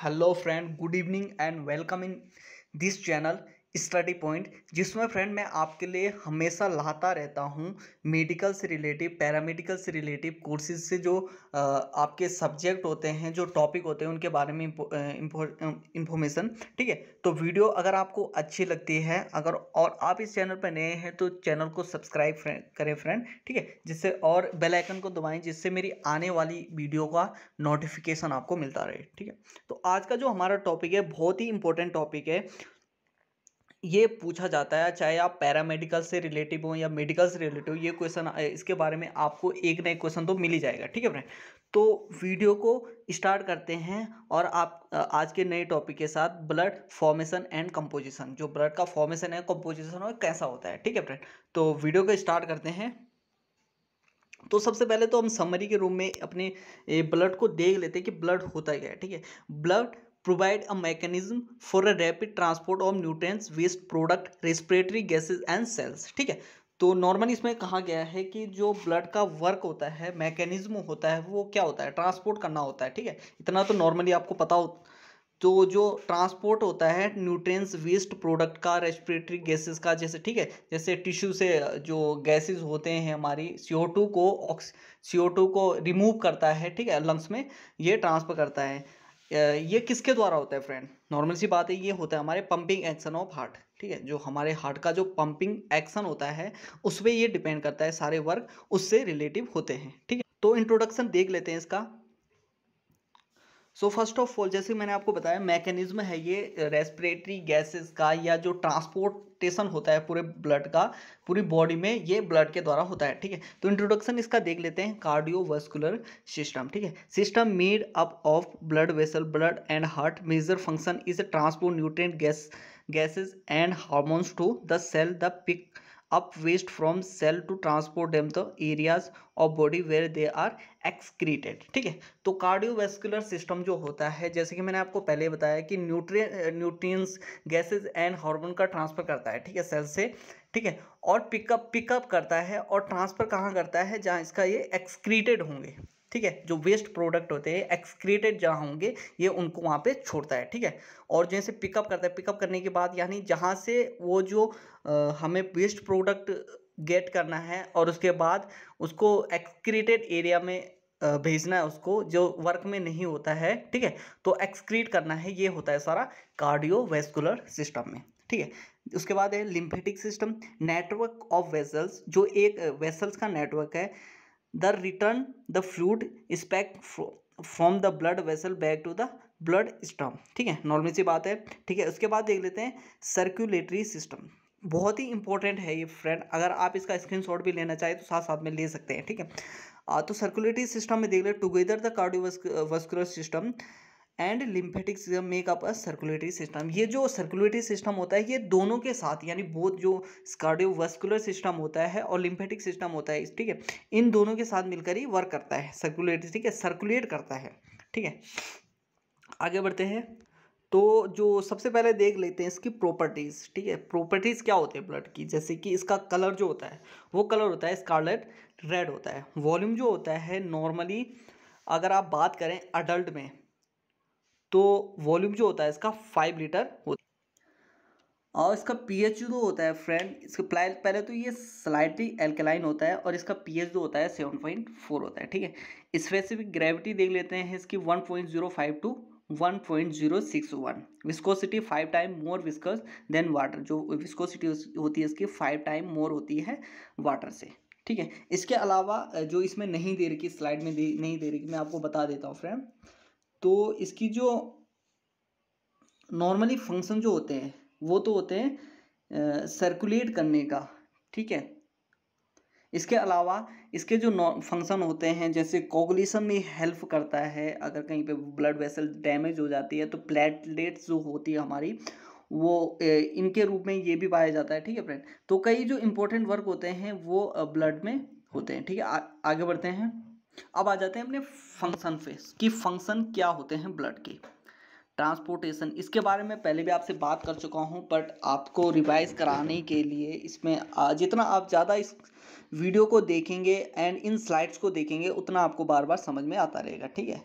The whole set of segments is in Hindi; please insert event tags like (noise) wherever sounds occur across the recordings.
hello friend good evening and welcome in this channel study point जिसमें फ्रेंड मैं आपके लिए हमेशा लाता रहता हूँ मेडिकल से रिलेटिव पैरामेडिकल से रिलेटिव कोर्सेज से जो आपके सब्जेक्ट होते हैं जो टॉपिक होते हैं उनके बारे में इंफॉर्मेशन ठीक है तो वीडियो अगर आपको अच्छी लगती है अगर और आप इस चैनल पर नए हैं तो चैनल को सब्सक्राइब करें फ्रेंड ठीक है जिससे और बेलाइकन को दबाएँ जिससे मेरी आने वाली वीडियो का नोटिफिकेशन आपको मिलता रहे ठीक है तो आज का जो हमारा टॉपिक है बहुत ही इंपॉर्टेंट टॉपिक है ये पूछा जाता है चाहे आप पैरामेडिकल से रिलेटिव हो या मेडिकल से रिलेटिव हो ये क्वेश्चन इसके बारे में आपको एक ना एक क्वेश्चन तो मिल ही जाएगा ठीक है फ्रेंड तो वीडियो को स्टार्ट करते हैं और आप आज के नए टॉपिक के साथ ब्लड फॉर्मेशन एंड कंपोजिशन जो ब्लड का फॉर्मेशन है कंपोजिशन और कैसा होता है ठीक है फ्रेंड तो वीडियो को स्टार्ट करते हैं तो सबसे पहले तो हम समरी के रूम में अपने ब्लड को देख लेते हैं कि ब्लड होता क्या है ठीक है blood provide a mechanism for a rapid transport of nutrients waste product respiratory gases and cells ठीक है तो नॉर्मली इसमें कहा गया है कि जो ब्लड का वर्क होता है मैकेनिज्म होता है वो क्या होता है ट्रांसपोर्ट करना होता है ठीक है इतना तो नॉर्मली आपको पता हो तो जो ट्रांसपोर्ट होता है न्यूट्रिएंट्स वेस्ट प्रोडक्ट का रेस्पिरेटरी गैसेस का जैसे ठीक है जैसे टिश्यू से जो गैसेस होते हैं हमारी सी को ऑक्स सी को रिमूव करता है ठीक है लंग्स में ये ट्रांसफ़र करता है ये किसके द्वारा होता है फ्रेंड नॉर्मल सी बात है ये होता है हमारे पंपिंग एक्शन ऑफ हार्ट ठीक है जो हमारे हार्ट का जो पंपिंग एक्शन होता है उस पर ये डिपेंड करता है सारे वर्क उससे रिलेटिव होते हैं ठीक है तो इंट्रोडक्शन देख लेते हैं इसका सो फर्स्ट ऑफ ऑल जैसे मैंने आपको बताया मैकेनिज्म है ये रेस्पिरेटरी गैसेस का या जो ट्रांसपोर्टेशन होता है पूरे ब्लड का पूरी बॉडी में ये ब्लड के द्वारा होता है ठीक है तो इंट्रोडक्शन इसका देख लेते हैं कार्डियोवास्कुलर सिस्टम ठीक है system made up of blood vessel blood and heart major function is transport nutrient gas gases and hormones to the cell the pick up waste from cell to transport them the areas of body where they are excreted ठीक है तो कार्डियोवेस्कुलर सिस्टम जो होता है जैसे कि मैंने आपको पहले बताया कि न्यूट्रिय न्यूट्रिय गैसेज एंड हार्मोन का ट्रांसफ़र करता है ठीक है सेल से ठीक है और पिकअप पिकअप करता है और ट्रांसफ़र कहाँ करता है जहाँ इसका ये एक्सक्रीटेड होंगे ठीक है जो वेस्ट प्रोडक्ट होते हैं एक्सक्रीटेड जहाँ होंगे ये उनको वहाँ पे छोड़ता है ठीक है और जैसे पिकअप करता है पिकअप करने के बाद यानी जहाँ से वो जो आ, हमें वेस्ट प्रोडक्ट गेट करना है और उसके बाद उसको एक्सक्रीटेड एरिया में भेजना है उसको जो वर्क में नहीं होता है ठीक है तो एक्सक्रीट करना है ये होता है सारा कार्डियो सिस्टम में ठीक है उसके बाद है lymphatic system network of vessels जो एक वेसल्स का नेटवर्क है द रिटर्न द फ्लूड स्पैक from the blood vessel back to the blood stream ठीक है नॉर्मल सी बात है ठीक है उसके बाद देख लेते हैं सर्कुलेटरी सिस्टम बहुत ही इंपॉर्टेंट है ये फ्रेंड अगर आप इसका स्क्रीनशॉट भी लेना चाहें तो साथ साथ में ले सकते हैं ठीक है आ, तो सर्कुलेटरी सिस्टम में देख ले together the cardiovascular system and lymphatic system make up a circulatory system ये जो सर्कुलेटरी सिस्टम होता है ये दोनों के साथ यानी बोथ जो कार्डियोवास्कुलर सिस्टम होता है और लिम्फेटिक सिस्टम होता है ठीक है इन दोनों के साथ मिलकर ही वर्क करता है सर्कुलेटरी ठीक है सर्कुलेट करता है ठीक है आगे बढ़ते हैं तो जो सबसे पहले देख लेते हैं इसकी प्रॉपर्टीज़ ठीक है प्रॉपर्टीज़ क्या होते हैं ब्लड की जैसे कि इसका कलर जो होता है वो कलर होता है स्कारलेट रेड होता है वॉल्यूम जो होता है नॉर्मली अगर आप बात करें अडल्ट में तो वॉल्यूम जो होता है इसका फाइव लीटर होता है और इसका पीएच जो होता है फ्रेंड इसका पहले तो ये स्लाइटली एल्कलाइन होता है और इसका पीएच जो होता है सेवन पॉइंट फोर होता है ठीक है स्पेसिफिक ग्रेविटी देख लेते हैं इसकी one point zero five two one point zero six one viscosity five time more viscous than water जो विस्कोसिटी होती है इसकी फाइव टाइम मोर होती है वाटर से ठीक है इसके अलावा जो इसमें नहीं दे रखी स्लाइड में दे नहीं दे रखी मैं आपको बता देता हूँ फ्रेंड तो इसकी जो नॉर्मली फंक्शन जो होते हैं वो तो होते हैं सर्कुलेट करने का ठीक है इसके अलावा इसके जो फंक्शन होते हैं जैसे कोगुलेशन में हेल्प करता है अगर कहीं पे ब्लड वेसल डैमेज हो जाती है तो प्लेटलेट्स जो होती है हमारी वो इनके रूप में ये भी पाया जाता है ठीक है फ्रेंड तो कई जो इम्पोर्टेंट वर्क होते हैं वो ब्लड में होते हैं ठीक है आगे बढ़ते हैं अब आ जाते हैं अपने फंक्शन फेस कि फंक्शन क्या होते हैं ब्लड के ट्रांसपोर्टेशन इसके बारे में पहले भी आपसे बात कर चुका हूँ बट आपको रिवाइज कराने के लिए इसमें जितना आप ज़्यादा इस वीडियो को देखेंगे एंड इन स्लाइड्स को देखेंगे उतना आपको बार बार समझ में आता रहेगा ठीक है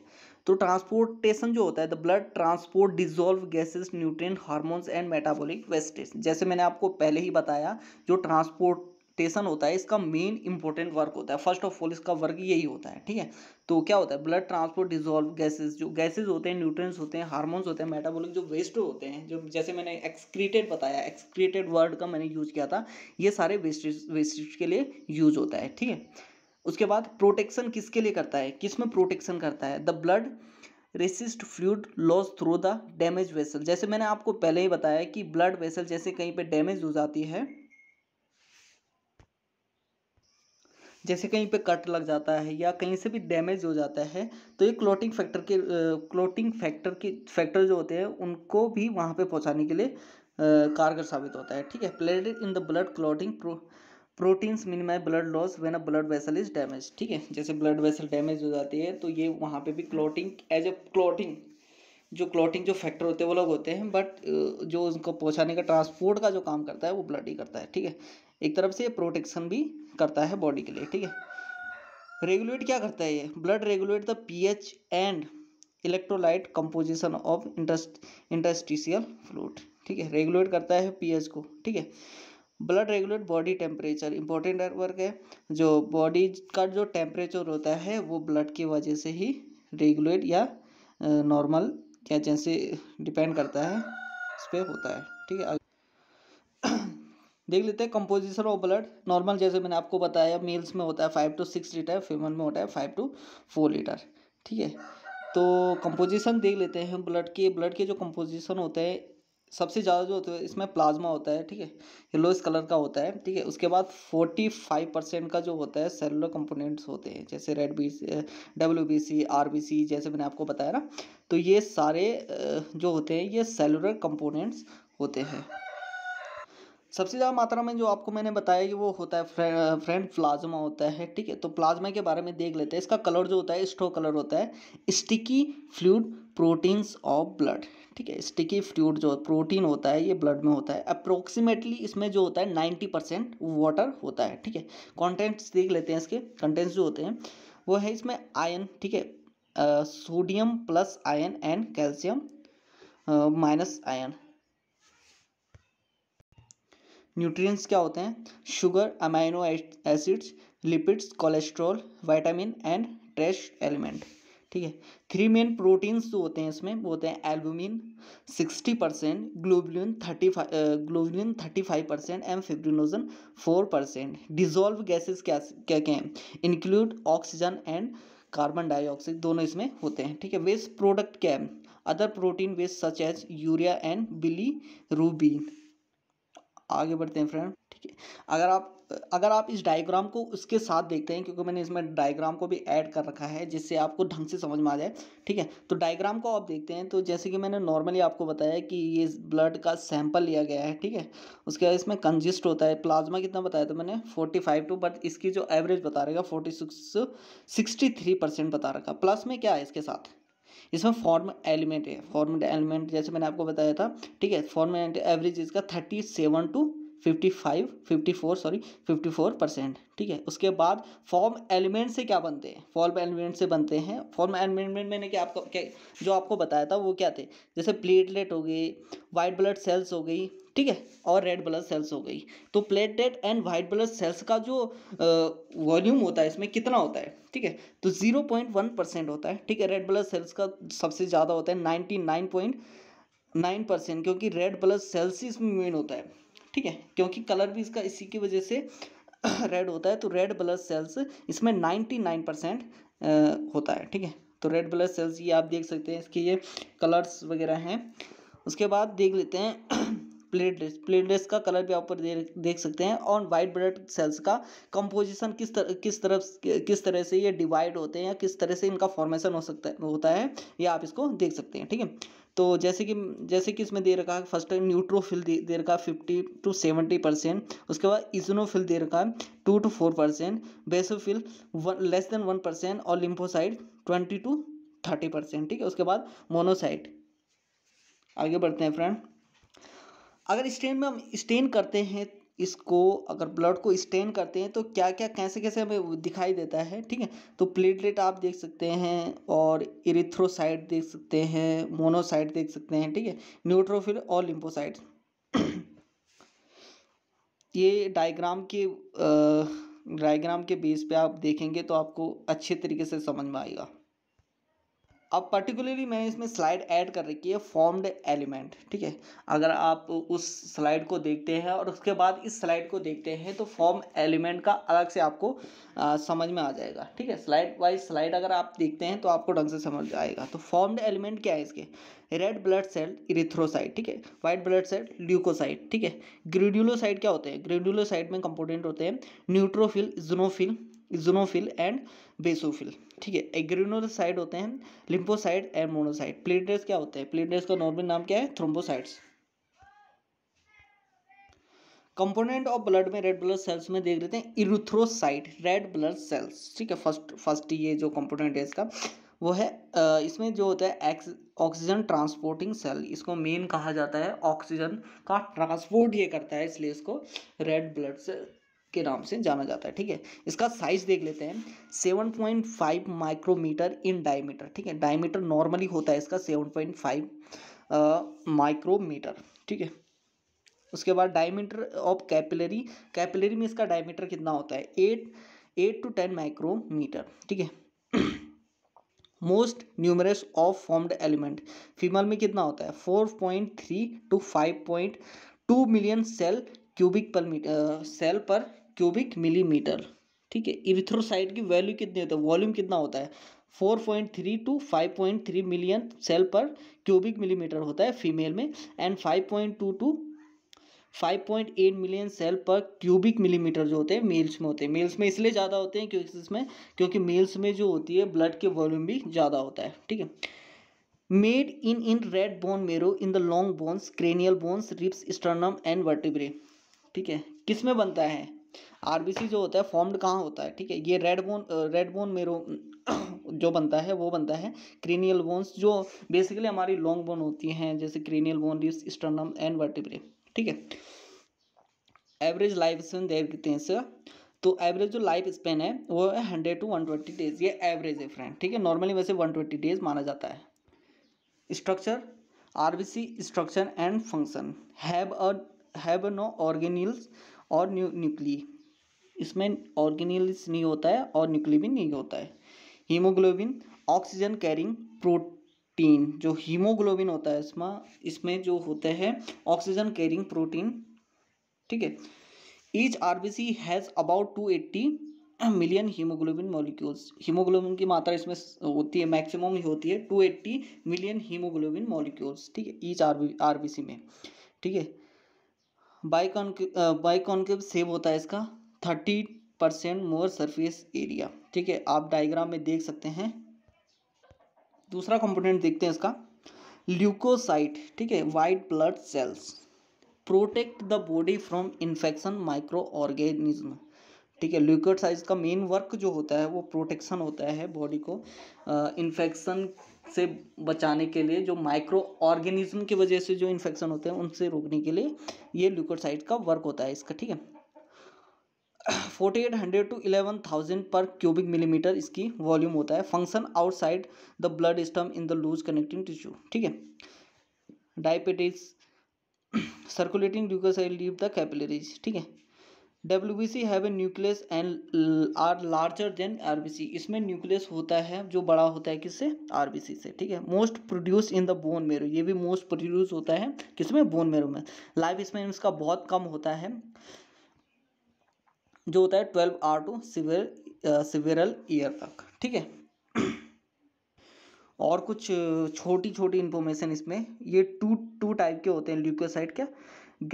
तो ट्रांसपोर्टेशन जो होता है the blood transport dissolve gases nutrient hormones and metabolic wastage जैसे मैंने आपको पहले ही बताया जो ट्रांसपोर्ट स्टेशन होता है इसका मेन इंपॉर्टेंट वर्क होता है फर्स्ट ऑफ ऑल इसका वर्क यही होता है ठीक है तो क्या होता है ब्लड ट्रांसपोर्ट डिजोल्व गैसेज जो गैसेज होते हैं न्यूट्रेंट्स होते हैं हार्मोन्स होते हैं मेटाबॉलिक जो वेस्ट होते हैं जो जैसे मैंने एक्सक्रीटेड बताया एक्सक्रीटेड वर्ड का मैंने यूज किया था ये सारे वेस्टेज वेस्टेज के लिए यूज होता है ठीक है उसके बाद प्रोटेक्शन किसके लिए करता है किस में प्रोटेक्शन करता है the blood resist fluid loss through the damage vessel जैसे मैंने आपको पहले ही बताया कि ब्लड वेसल जैसे कहीं पे डैमेज हो जाती है जैसे कहीं पे कट लग जाता है या कहीं से भी डैमेज हो जाता है तो ये क्लोटिंग फैक्टर के क्लोटिंग फैक्टर के फैक्टर जो होते हैं उनको भी वहाँ पे पहुँचाने के लिए कारगर साबित होता है ठीक है platelet in the blood clotting proteins minimize blood loss when a blood vessel is damage ठीक है जैसे ब्लड वेसल डैमेज हो जाती है तो ये वहाँ पे भी क्लोटिंग एज अ क्लोटिंग जो क्लोटिंग जो फैक्टर होते हैं वो लोग होते हैं बट जो उनको पहुँचाने का ट्रांसपोर्ट का जो काम करता है वो ब्लड ही करता है ठीक है एक तरफ से ये प्रोटेक्शन भी करता है बॉडी के लिए ठीक है रेगुलेट क्या करता है ये blood regulate the pH and electrolyte composition of इंटरस्ट इंटरस्टिशियल फ्लूड ठीक है रेगुलेट करता है पीएच को ठीक है blood regulate body temperature important work है जो बॉडी का जो टेम्परेचर होता है वो ब्लड की वजह से ही रेगुलेट या नॉर्मल या जैसे डिपेंड करता है उस पर होता है ठीक है देख लेते हैं कंपोजिशन ऑफ ब्लड नॉर्मल जैसे मैंने आपको बताया मेल्स में होता है five to six litre female में होता है फाइव टू फोर लीटर ठीक है तो कंपोजिशन देख लेते हैं ब्लड के ब्लड के जो कंपोजिशन होते हैं सबसे ज़्यादा जो होते हैं इसमें प्लाज्मा होता है ठीक है येलोइस कलर का होता है ठीक है उसके बाद फोर्टी फाइव परसेंट का जो होता है सेलुलर कंपोनेंट्स होते हैं जैसे red B C W B C R B C जैसे मैंने आपको बताया ना तो ये सारे जो होते हैं ये सेलुलर कंपोनेंट्स होते हैं सबसे ज़्यादा मात्रा में जो आपको मैंने बताया कि वो होता है फ्रेंड प्लाज्मा होता है ठीक है तो प्लाज्मा के बारे में देख लेते हैं इसका कलर जो होता है स्टो कलर होता है sticky fluid proteins of blood ठीक है स्टिकी फ्लूड जो प्रोटीन होता है ये ब्लड में होता है अप्रोक्सीमेटली इसमें जो होता है नाइन्टी परसेंट वाटर होता है ठीक है कॉन्टेंट्स देख लेते हैं इसके कंटेंट्स जो होते हैं वो है इसमें आयन ठीक है sodium plus ion and calcium minus ion nutrients क्या होते हैं sugar amino acids lipids cholesterol vitamin and trace element ठीक है थ्री मेन प्रोटीन्स जो होते हैं इसमें वो होते हैं albumin sixty percent globulin thirty five globulin thirty five percent um fibrinogen four percent dissolve gases क्या क्या क्या हैं include oxygen and carbon dioxide दोनों इसमें होते हैं ठीक है वेस्ट प्रोडक्ट क्या है other protein waste such as urea and bilirubin आगे बढ़ते हैं फ्रेंड ठीक है अगर आप अगर आप इस डायग्राम को उसके साथ देखते हैं क्योंकि मैंने इसमें डायग्राम को भी ऐड कर रखा है जिससे आपको ढंग से समझ में आ जाए ठीक है तो डायग्राम को आप देखते हैं तो जैसे कि मैंने नॉर्मली आपको बताया कि ये ब्लड का सैंपल लिया गया है ठीक है उसके बाद इसमें कंजिस्ट होता है प्लाज्मा कितना बताया था मैंने फोर्टी फाइव टू बट इसकी जो एवरेज बता रहेगा forty six sixty three percent बता रखा प्लस में क्या है इसके साथ इसमें फॉर्म एलिमेंट है फॉर्म एलिमेंट जैसे मैंने आपको बताया था ठीक है एलिमेंट एवरेज इसका thirty seven to fifty five fifty four sorry fifty four percent ठीक है उसके बाद फॉर्म एलिमेंट से क्या बनते हैं फॉर्म एलिमेंट से बनते हैं फॉर्म एलिमेंट मैंने क्या आपको क्या जो आपको बताया था वो क्या थे जैसे प्लेटलेट हो गई वाइट ब्लड सेल्स हो गई ठीक है और रेड ब्लड सेल्स हो गई तो platelet and white blood cells का जो वॉल्यूम होता है इसमें कितना होता है ठीक है तो जीरो पॉइंट वन परसेंट होता है ठीक है रेड ब्लड सेल्स का सबसे ज़्यादा होता है ninety nine point nine percent क्योंकि रेड ब्लड सेल्स ही इसमें मेन होता है ठीक है क्योंकि कलर भी इसका इसी की वजह से रेड (clears throat) होता है तो रेड ब्लड सेल्स इसमें नाइन्टी नाइन परसेंट होता है ठीक है तो रेड ब्लड सेल्स ये आप देख सकते हैं इसके ये कलर्स वगैरह हैं उसके बाद देख लेते हैं (clears throat) प्लेटलेट्स प्लेटलेट्स का कलर भी आप देख सकते हैं और वाइट ब्लड सेल्स का कंपोजिशन किस तर, किस तरफ किस तरह से ये डिवाइड होते हैं या किस तरह से इनका फॉर्मेशन हो सकता है होता है ये आप इसको देख सकते हैं ठीक है तो जैसे कि जैसे कि इसमें दे रखा है फर्स्ट टाइम न्यूट्रोफिल दे, रखा है फिफ्टी टू सेवेंटी परसेंट उसके बाद इजनोफिल दे रखा है two to four percent basophil one less than one percent और lymphocyte twenty to thirty percent ठीक है उसके बाद मोनोसाइट आगे बढ़ते हैं फ्रेंड अगर स्टेन में हम स्टेन करते हैं इसको अगर ब्लड को स्टेन करते हैं तो क्या क्या कैसे कैसे हमें दिखाई देता है ठीक है तो प्लेटलेट आप देख सकते हैं और इरिथ्रोसाइट देख सकते हैं मोनोसाइट देख सकते हैं ठीक है न्यूट्रोफिल और लिम्फोसाइट (clears throat) ये डायग्राम के डायग्राम के बेस पे आप देखेंगे तो आपको अच्छे तरीके से समझ में आएगा अब पर्टिकुलरली मैंने इसमें स्लाइड ऐड कर रखी है फॉर्म्ड एलिमेंट ठीक है अगर आप उस स्लाइड को देखते हैं और उसके बाद इस स्लाइड को देखते हैं तो फॉर्म एलिमेंट का अलग से आपको आ, समझ में आ जाएगा ठीक है स्लाइड वाइज स्लाइड अगर आप देखते हैं तो आपको ढंग से समझ आएगा तो फॉर्म्ड एलिमेंट क्या है इसके रेड ब्लड सेल इरिथ्रोसाइट ठीक है वाइट ब्लड सेल ल्यूकोसाइट ठीक है ग्रेड्यूलोसाइट क्या होते हैं ग्रेड्यूलोसाइट में कंपोनेंट होते हैं न्यूट्रोफिल जूनोफिल इजनोफिल एंड बेसोफिल ठीक है एग्रीनोसाइड होते हैं लिम्फोसाइड एंड मोनोसाइड प्लेटलेट्स क्या होते हैं प्लेटलेट्स का नॉर्मल नाम क्या है थ्रोम्बोसाइड्स कंपोनेंट ऑफ ब्लड में रेड ब्लड सेल्स में देख लेते हैं इरुथ्रोसाइट रेड ब्लड सेल्स ठीक है फर्स्ट फर्स्ट ये जो कंपोनेंट है इसका वो है इसमें जो होता है ऑक्सीजन ट्रांसपोर्टिंग सेल इसको मेन कहा जाता है ऑक्सीजन का ट्रांसपोर्ट ये करता है इसलिए इसको रेड ब्लड सेल के नाम से जाना जाता है ठीक है इसका साइज देख लेते हैं 7.5 माइक्रोमीटर इन डायमीटर ठीक है डायमीटर नॉर्मली होता है इसका 7.5 माइक्रोमीटर ठीक है उसके बाद डायमीटर ऑफ कैपिलरी कैपिलरी में इसका डायमीटर कितना होता है eight eight to ten micrometre ठीक है most numerous of formed element female में कितना होता है four point three to five point two million cell cubic per metre cell per cubic millimetre ठीक है इरिथ्रोसाइट की वैल्यू कितनी होती है वॉल्यूम कितना होता है four point three to five point three million cell per cubic millimetre होता है फीमेल में and five point two to five point eight million cell per cubic millimetre जो होते हैं मेल्स में होते हैं मेल्स में इसलिए ज़्यादा होते हैं क्योंकि इसमें क्योंकि मेल्स में जो होती है ब्लड के वॉल्यूम भी ज़्यादा होता है ठीक है made in in red bone marrow in the long bones cranial bones ribs sternum and vertebrae ठीक है किस में बनता है आरबीसी जो होता है फॉर्म्ड कहाँ होता है ठीक है ये रेड बोन रेड बोन मेरो जो बनता है वो बनता है क्रीनियल बोन्स जो बेसिकली हमारी लॉन्ग बोन होती हैं जैसे cranial bone ribs sternum and vertebrae ठीक है एवरेज लाइफ स्पेन देर कितने हैं तो एवरेज जो लाइफ स्पेन है वो है hundred to one twenty days ये एवरेज है फ्रेंड ठीक है नॉर्मली वैसे वन ट्वेंटी डेज माना जाता है structure RBC structure and function have a have no organelles और न्यू न्यूक्ली इसमें ऑर्गेनिल्स नहीं होता है और न्यूक्लिबिन नहीं होता है हीमोग्लोबिन ऑक्सीजन कैरिंग प्रोटीन जो हीमोग्लोबिन होता है इसमें इसमें जो होते हैं ऑक्सीजन कैरिंग प्रोटीन ठीक है each R B C has about two eighty million haemoglobin molecules haemoglobin की मात्रा इसमें होती है मैक्सिमम ही होती है two eighty million haemoglobin molecules ठीक है ईच आर बी सी में ठीक है बाई कॉन्केव सेव होता है इसका thirty percent more surface area ठीक है आप डायग्राम में देख सकते हैं दूसरा कंपोनेंट देखते हैं इसका ल्यूकोसाइट ठीक है white blood cells protect the body from infection microorganism ठीक है ल्यूकोसाइट का मेन वर्क जो होता है वो प्रोटेक्शन होता है बॉडी को इन्फेक्शन से बचाने के लिए जो माइक्रो ऑर्गेनिज्म की वजह से जो इन्फेक्शन होते हैं उनसे रोकने के लिए ये ल्यूकोसाइट का वर्क होता है इसका ठीक है forty eight hundred to eleven thousand per cubic millimeter इसकी वॉल्यूम होता है function outside the blood stream in the loose connecting tissue ठीक है diabetes circulating I leave the capillaries ठीक है W B C have a nucleus and are larger than R B C इसमें न्यूक्लियस होता है जो बड़ा होता है किससे आर बी सी से ठीक है most produce in the bone marrow ये भी मोस्ट प्रोड्यूस होता है किसमें बोन मेरो में लाइफ स्पेन इसका बहुत कम होता है जो होता है ट्वेल्व आर टू सिविर सिवेरल ईयर तक ठीक है (clears throat) और कुछ छोटी छोटी इन्फॉर्मेशन इसमें ये टू टू टाइप के होते हैं ल्यूकोसाइट क्या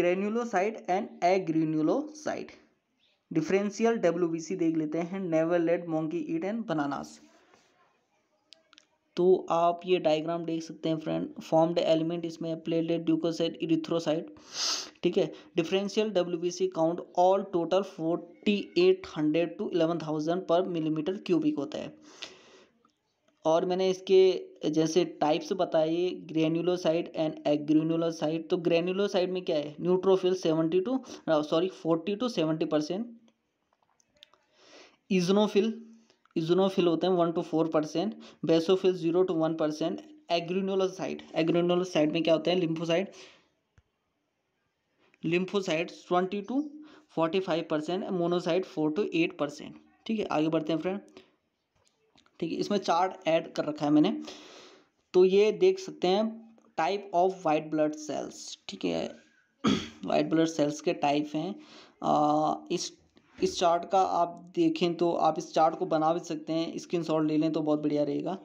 granulocyte and granulocyte differential W देख लेते हैं never let monkey eat and bananas तो आप ये डायग्राम देख सकते हैं फ्रेंड फॉर्म्ड एलिमेंट इसमें प्लेटेड ड्यूकोसाइट इरिथ्रोसाइट ठीक है differential W count all total forty eight hundred to eleven thousand per millimeter cubic होता है और मैंने इसके जैसे टाइप्स बताए ग्रेन्यूलोसाइड एंड एग्रेन्यूलोसाइड तो ग्रेन्यूलोसाइड में क्या है neutrophil seventy to sorry forty to seventy percent eosinophil eosinophil होते हैं one to four percent basophil zero to one percent agranulocyte agranulocyte में क्या होते हैं lymphocyte lymphocyte twenty to forty five percent monocyte four to eight percent ठीक है आगे बढ़ते हैं फ्रेंड ठीक है इसमें चार्ट ऐड कर रखा है मैंने तो ये देख सकते हैं type of white blood cells ठीक है वाइट ब्लड सेल्स के टाइप हैं इस इस चार्ट का आप देखें तो आप इस चार्ट को बना भी सकते हैं स्क्रीन शॉट ले लें तो बहुत बढ़िया रहेगा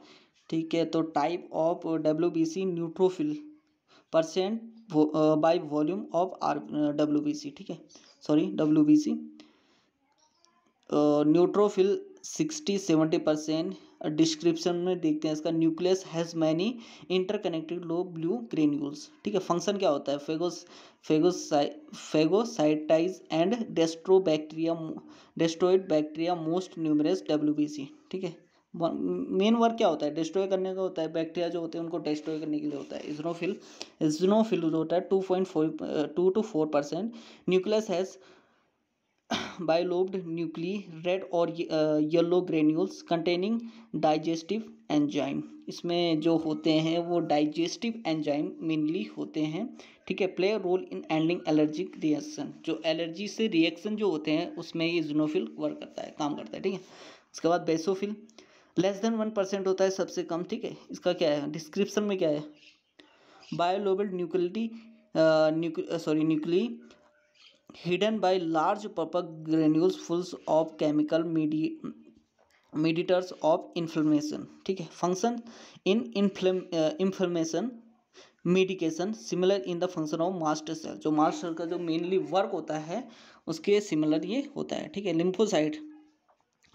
ठीक है तो type of W B C neutrophil percent by volume of R W B C ठीक है sorry W B C neutrophil sixty seventy percent description में देखते हैं इसका न्यूक्लियस हैज़ मैनी इंटरकनेक्टेड लो ब्लू ग्रेन्यूल्स ठीक है फंक्शन क्या होता है phago phagocy phagocytize and destroy bacteria destroyed bacteria most numerous W ठीक है मेन वर्क क्या होता है डिस्ट्रॉय करने का होता है बैक्टीरिया जो होते हैं उनको डिस्ट्रॉय करने के लिए होता है इजनोफिल इजनोफिल जो होता है two point four two to four percent nucleus has bilobed nuclei red और yellow granules containing digestive enzyme इसमें जो होते हैं वो डाइजेस्टिव एंजाइम मेनली होते हैं ठीक है play role in ending allergic reaction जो एलर्जी से रिएक्शन जो होते हैं उसमें ये जूनोफिल वर्क करता है काम करता है ठीक है उसके बाद basophil less than one percent होता है सबसे कम ठीक है इसका क्या है डिस्क्रिप्शन में क्या है bilobal nuclei sorry nuclei hidden by large purple granules fulls of chemical medi mediators of inflammation ठीक है function in inflammation medication similar in the function of master cell जो मास्टर सेल का जो मेनली वर्क होता है उसके सिमिलर ये होता है ठीक है लिम्फोसाइड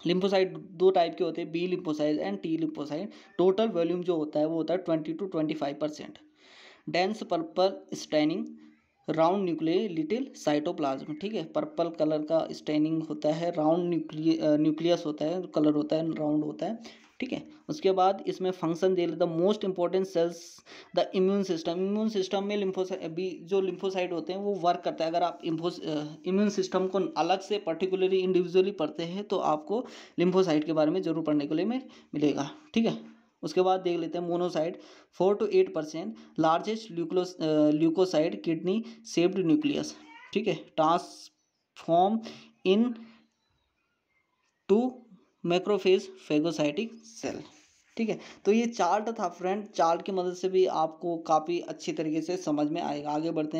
लिम्फोसाइड दो टाइप के होते हैं B lymphocyte and T lymphocyte total volume जो होता है वो होता है twenty to twenty five percent dense purple staining round nuclei little cytoplasm ठीक है पर्पल कलर का स्टेनिंग होता है राउंड न्यूक्लियस होता है कलर होता है राउंड होता है ठीक है उसके बाद इसमें function they the most important cells the immune system immune system में लिम्फोसाइट अभी जो लिम्फोसाइट होते हैं वो वर्क करता है अगर आप इम्फो इम्यून सिस्टम को अलग से पर्टिकुलरली इंडिविजुअली पढ़ते हैं तो आपको लिम्फोसाइट के बारे में जरूर पढ़ने के लिए मिलेगा ठीक है उसके बाद देख लेते हैं monocyte four to eight percent largest leuco leukocyte kidney shaped nucleus ठीक है transform into macrophage phagocytic cell ठीक है तो ये चार्ट था फ्रेंड चार्ट की मदद से भी आपको काफ़ी अच्छी तरीके से समझ में आएगा आगे बढ़ते हैं